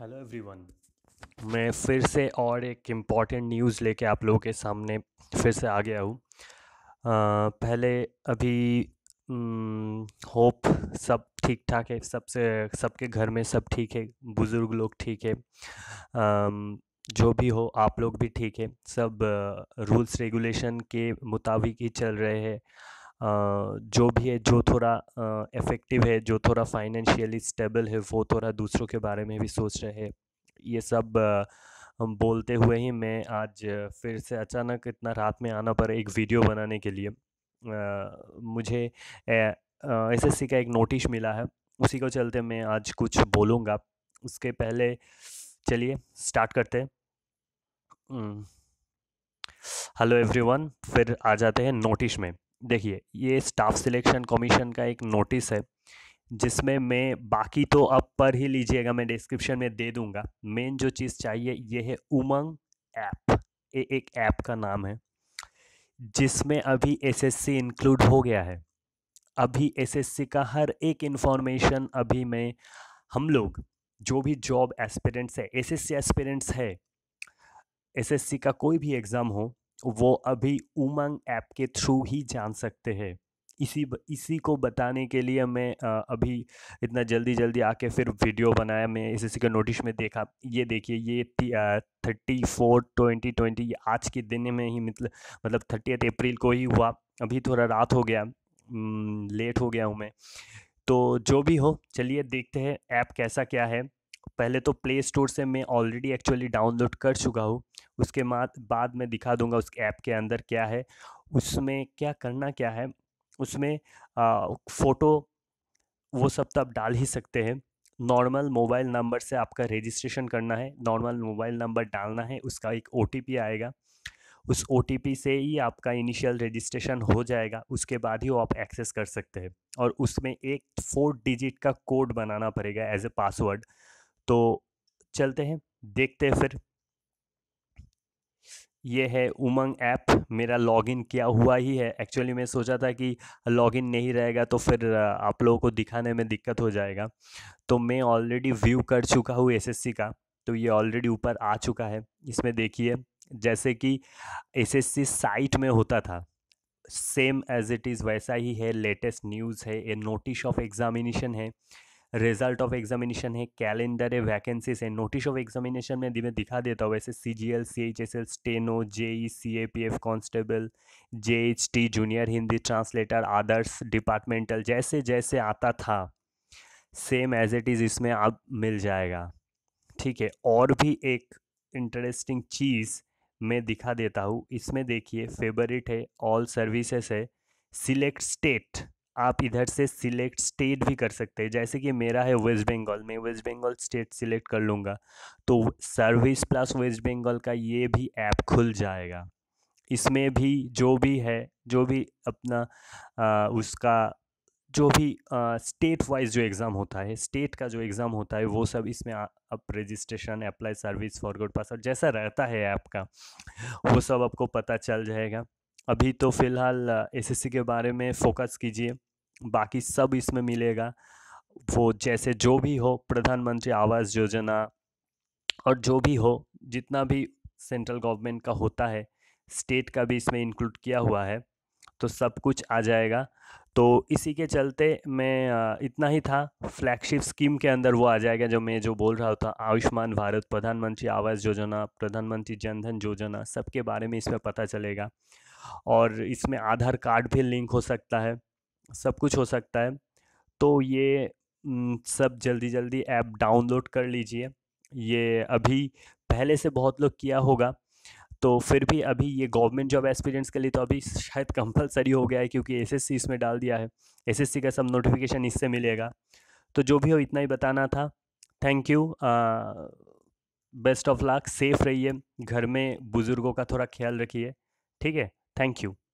hello everyone मैं फिर से और एक इम्पॉर्टेंट न्यूज़ लेके आप लोगों के सामने फिर से आ गया हूँ पहले अभी होप सब ठीक ठाक है सबसे सबके घर में सब ठीक है बुज़ुर्ग लोग ठीक है आ, जो भी हो आप लोग भी ठीक है सब रूल्स रेगुलेशन के मुताबिक ही चल रहे हैं जो भी है जो थोड़ा इफ़ेक्टिव है जो थोड़ा फाइनेंशियली स्टेबल है वो थोड़ा दूसरों के बारे में भी सोच रहे हैं ये सब बोलते हुए ही मैं आज फिर से अचानक इतना रात में आना पर एक वीडियो बनाने के लिए आ, मुझे एस एस सी का एक नोटिस मिला है उसी को चलते मैं आज कुछ बोलूँगा उसके पहले चलिए स्टार्ट करते हैं हेलो एवरीवन फिर आ जाते हैं नोटिस में देखिए ये स्टाफ सिलेक्शन कमीशन का एक नोटिस है जिसमें मैं बाकी तो अब पर ही लीजिएगा मैं डिस्क्रिप्शन में दे दूंगा मेन जो चीज़ चाहिए ये है उमंग ऐप ये एक ऐप का नाम है जिसमें अभी एसएससी इंक्लूड हो गया है अभी एसएससी का हर एक इन्फॉर्मेशन अभी मैं हम लोग जो भी जॉब एस्पिरेंट्स है एसएससी एस्पिरेंट्स है एसएससी का कोई भी एग्ज़ाम हो वो अभी उमंग ऐप के थ्रू ही जान सकते हैं इसी इसी को बताने के लिए मैं अभी इतना जल्दी जल्दी आके फिर वीडियो बनाया मैं इसी इसी का नोटिस में देखा ये देखिए ये थर्टी फोर ट्वेंटी ट्वेंटी आज के दिन में ही मतलब मतलब थर्टी अप्रैल को ही हुआ अभी थोड़ा रात हो गया लेट हो गया हूँ मैं तो जो भी हो चलिए देखते हैं ऐप कैसा क्या है पहले तो प्ले स्टोर से मैं ऑलरेडी एक्चुअली डाउनलोड कर चुका हूँ उसके बाद बाद में दिखा दूंगा उस ऐप के अंदर क्या है उसमें क्या करना क्या है उसमें फ़ोटो वो सब तो आप डाल ही सकते हैं नॉर्मल मोबाइल नंबर से आपका रजिस्ट्रेशन करना है नॉर्मल मोबाइल नंबर डालना है उसका एक ओ आएगा उस ओ से ही आपका इनिशियल रजिस्ट्रेशन हो जाएगा उसके बाद ही वो आप एक्सेस कर सकते हैं और उसमें एक फोर डिजिट का कोड बनाना पड़ेगा एज ए पासवर्ड तो चलते हैं देखते हैं फिर ये है उमंग ऐप मेरा लॉगिन किया हुआ ही है एक्चुअली मैं सोचा था कि लॉगिन नहीं रहेगा तो फिर आप लोगों को दिखाने में दिक्कत हो जाएगा तो मैं ऑलरेडी व्यू कर चुका हूँ एसएससी का तो ये ऑलरेडी ऊपर आ चुका है इसमें देखिए जैसे कि एसएससी साइट में होता था सेम एज इट इज़ वैसा ही है लेटेस्ट न्यूज़ है ये नोटिस ऑफ एग्ज़ामिनेशन है रिजल्ट ऑफ एग्जामिनेशन है कैलेंडर है वैकेंसीज है नोटिस ऑफ एग्जामिनेशन में मैं दिखा देता हूँ वैसे C G L C H S L steno J E C A P F constable J H T junior Hindi translator others departmental जैसे जैसे आता था सेम एज इट इज़ इसमें अब मिल जाएगा ठीक है और भी एक इंटरेस्टिंग चीज़ मैं दिखा देता हूँ इसमें देखिए फेवरेट है ऑल सर्विसेस है सिलेक्ट स्टेट आप इधर से सिलेक्ट स्टेट भी कर सकते हैं जैसे कि मेरा है वेस्ट बंगाल मैं वेस्ट बंगाल स्टेट सिलेक्ट कर लूँगा तो सर्विस प्लस वेस्ट बंगाल का ये भी ऐप खुल जाएगा इसमें भी जो भी है जो भी अपना आ, उसका जो भी स्टेट वाइज जो एग्ज़ाम होता है स्टेट का जो एग्ज़ाम होता है वो सब इसमें आप registration apply service good password जैसा रहता है ऐप का वो सब आपको पता चल जाएगा अभी तो फ़िलहाल एसएससी के बारे में फ़ोकस कीजिए बाकी सब इसमें मिलेगा वो जैसे जो भी हो प्रधानमंत्री आवास योजना और जो भी हो जितना भी सेंट्रल गवर्नमेंट का होता है स्टेट का भी इसमें इंक्लूड किया हुआ है तो सब कुछ आ जाएगा तो इसी के चलते मैं इतना ही था फ्लैगशिप स्कीम के अंदर वो आ जाएगा जो मैं जो बोल रहा था आयुष्मान भारत प्रधानमंत्री आवास योजना प्रधानमंत्री जनधन योजना सबके बारे में इसमें पता चलेगा और इसमें आधार कार्ड भी लिंक हो सकता है सब कुछ हो सकता है तो ये सब जल्दी जल्दी ऐप डाउनलोड कर लीजिए ये अभी पहले से बहुत लोग किया होगा तो फिर भी अभी ये गवर्नमेंट जॉब एक्सपीरियंस के लिए तो अभी शायद कंपलसरी हो गया है क्योंकि एस इसमें डाल दिया है एस का सब नोटिफिकेशन इससे मिलेगा तो जो भी हो इतना ही बताना था thank you best of luck safe रहिए घर में बुज़ुर्गों का थोड़ा ख्याल रखिए ठीक है थैंक यू